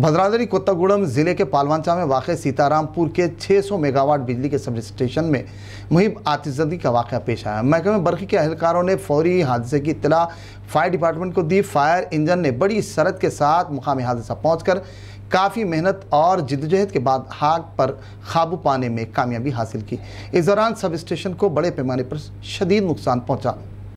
भद्रादरी कोत्तागुड़म जिले के पालवांचा में वाक़ सीतारामपुर के 600 मेगावाट बिजली के सब स्टेशन में मुहिम आतिशदी का वाक़ पेश आया महकमे बरकी के अहलकारों ने फौरी हादसे की इतला फायर डिपार्टमेंट को दी फायर इंजन ने बड़ी सरहद के साथ मुकामी हादसा पहुँच काफ़ी मेहनत और जदोजहद के बाद हाग पर काबू पाने में कामयाबी हासिल की इस दौरान सब स्टेशन को बड़े पैमाने पर शदीद नुकसान पहुँचा